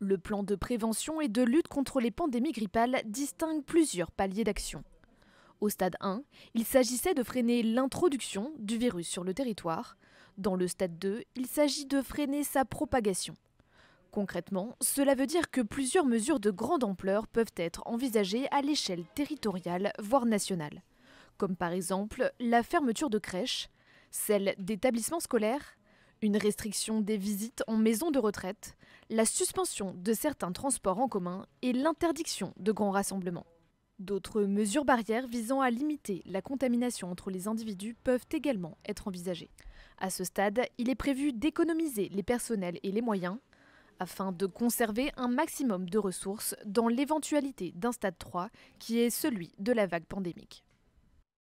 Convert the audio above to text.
Le plan de prévention et de lutte contre les pandémies grippales distingue plusieurs paliers d'action. Au stade 1, il s'agissait de freiner l'introduction du virus sur le territoire. Dans le stade 2, il s'agit de freiner sa propagation. Concrètement, cela veut dire que plusieurs mesures de grande ampleur peuvent être envisagées à l'échelle territoriale, voire nationale, comme par exemple la fermeture de crèches, celle d'établissements scolaires, une restriction des visites en maison de retraite, la suspension de certains transports en commun et l'interdiction de grands rassemblements. D'autres mesures barrières visant à limiter la contamination entre les individus peuvent également être envisagées. À ce stade, il est prévu d'économiser les personnels et les moyens afin de conserver un maximum de ressources dans l'éventualité d'un stade 3 qui est celui de la vague pandémique.